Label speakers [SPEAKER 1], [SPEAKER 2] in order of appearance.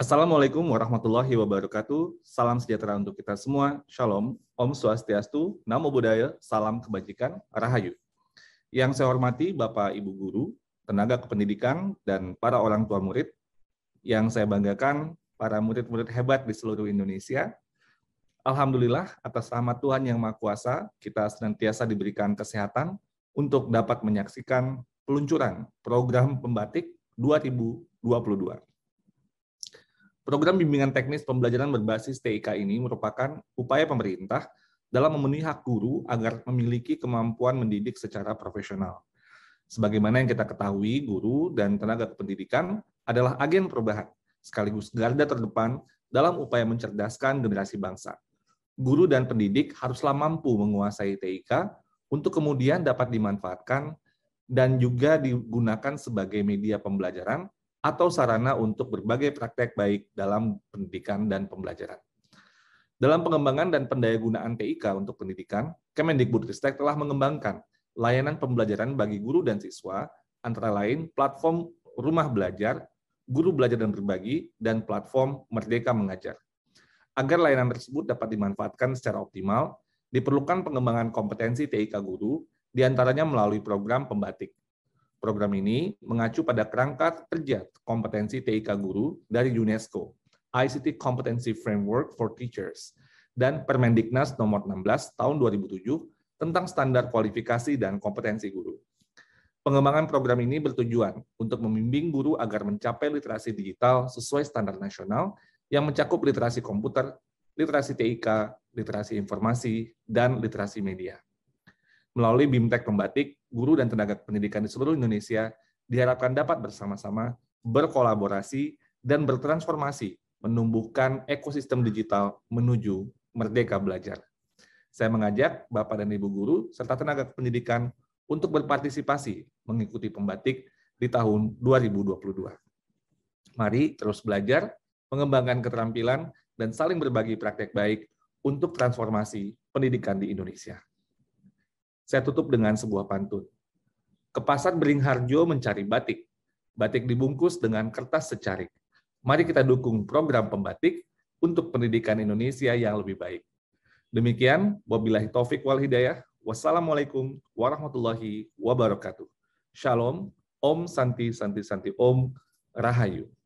[SPEAKER 1] Assalamualaikum warahmatullahi wabarakatuh. Salam sejahtera untuk kita semua. Shalom. Om Swastiastu, Namo Buddhaya, Salam Kebajikan, Rahayu. Yang saya hormati Bapak Ibu Guru, tenaga kependidikan, dan para orang tua murid, yang saya banggakan para murid-murid hebat di seluruh Indonesia. Alhamdulillah atas rahmat Tuhan Yang Maha Kuasa, kita senantiasa diberikan kesehatan untuk dapat menyaksikan peluncuran program pembatik 2022. Program bimbingan teknis pembelajaran berbasis TIK ini merupakan upaya pemerintah dalam memenuhi hak guru agar memiliki kemampuan mendidik secara profesional. Sebagaimana yang kita ketahui, guru dan tenaga kependidikan adalah agen perubahan, sekaligus garda terdepan dalam upaya mencerdaskan generasi bangsa. Guru dan pendidik haruslah mampu menguasai TIK untuk kemudian dapat dimanfaatkan dan juga digunakan sebagai media pembelajaran atau sarana untuk berbagai praktek baik dalam pendidikan dan pembelajaran. Dalam pengembangan dan pendayagunaan TIK untuk pendidikan, Kemendikbudristek telah mengembangkan layanan pembelajaran bagi guru dan siswa, antara lain platform Rumah Belajar, Guru Belajar dan Berbagi, dan platform Merdeka Mengajar. Agar layanan tersebut dapat dimanfaatkan secara optimal, diperlukan pengembangan kompetensi TIK guru, diantaranya melalui program pembatik. Program ini mengacu pada kerangka kerja kompetensi TIK guru dari UNESCO ICT Competency Framework for Teachers dan Permendiknas nomor 16 tahun 2007 tentang standar kualifikasi dan kompetensi guru. Pengembangan program ini bertujuan untuk membimbing guru agar mencapai literasi digital sesuai standar nasional yang mencakup literasi komputer, literasi TIK, literasi informasi, dan literasi media. Melalui BIMTEK Pembatik, guru dan tenaga pendidikan di seluruh Indonesia diharapkan dapat bersama-sama berkolaborasi dan bertransformasi menumbuhkan ekosistem digital menuju merdeka belajar. Saya mengajak Bapak dan Ibu guru serta tenaga pendidikan untuk berpartisipasi mengikuti pembatik di tahun 2022. Mari terus belajar, mengembangkan keterampilan, dan saling berbagi praktek baik untuk transformasi pendidikan di Indonesia. Saya tutup dengan sebuah pantun. Ke Beringharjo mencari batik. Batik dibungkus dengan kertas secarik. Mari kita dukung program pembatik untuk pendidikan Indonesia yang lebih baik. Demikian, wabillahi taufik wal hidayah. Wassalamualaikum warahmatullahi wabarakatuh. Shalom, Om Santi Santi Santi Om Rahayu.